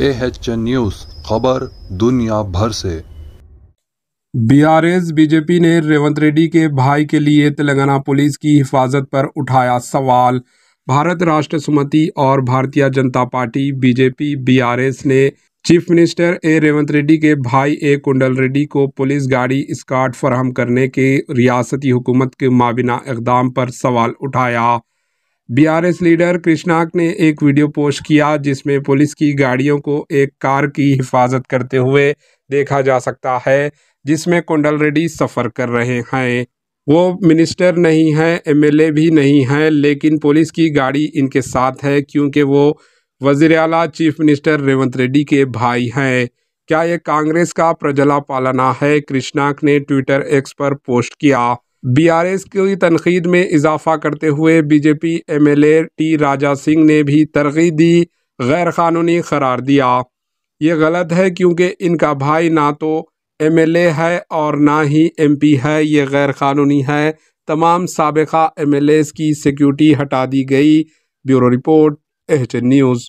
A H news खबर दुनिया भर से बीआरएस बीजेपी ने रेवंत रेड्डी के भाई के लिए तेलंगाना पुलिस की हिफाजत पर उठाया सवाल भारत राष्ट्र समिति और Bharatiya Janata Party BJP BRS ने chief minister A Revanth Reddy के भाई ए कुंडल रेड्डी को पुलिस गाड़ी स्काट फराहम करने के रियासती हुकूमत के माबिना इकदाम पर सवाल उठाया बीआरएस लीडर कृष्णाक ने एक वीडियो पोस्ट किया जिसमें पुलिस की गाड़ियों को एक कार की हिफाजत करते हुए देखा जा सकता है जिसमें कुंडल रेड्डी सफ़र कर रहे हैं वो मिनिस्टर नहीं है एमएलए भी नहीं है लेकिन पुलिस की गाड़ी इनके साथ है क्योंकि वो वजीर अला चीफ मिनिस्टर रेवंत रेड्डी के भाई हैं क्या ये कांग्रेस का प्रजला पालना है कृष्णाक ने ट्विटर एक्स पर पोस्ट किया बी आर एस की तनकीद में इजाफ़ा करते हुए BJP M L A T Raja Singh ने भी तरगी दी गैर क़ानूनी करार दिया ये गलत है क्योंकि इनका भाई ना तो एम एल ए है और ना ही एम पी है ये गैर क़ानूनी है तमाम सबका एम एल एज़ की सिक्योरिटी हटा दी गई ब्यूरो रिपोर्ट एच न्यूज़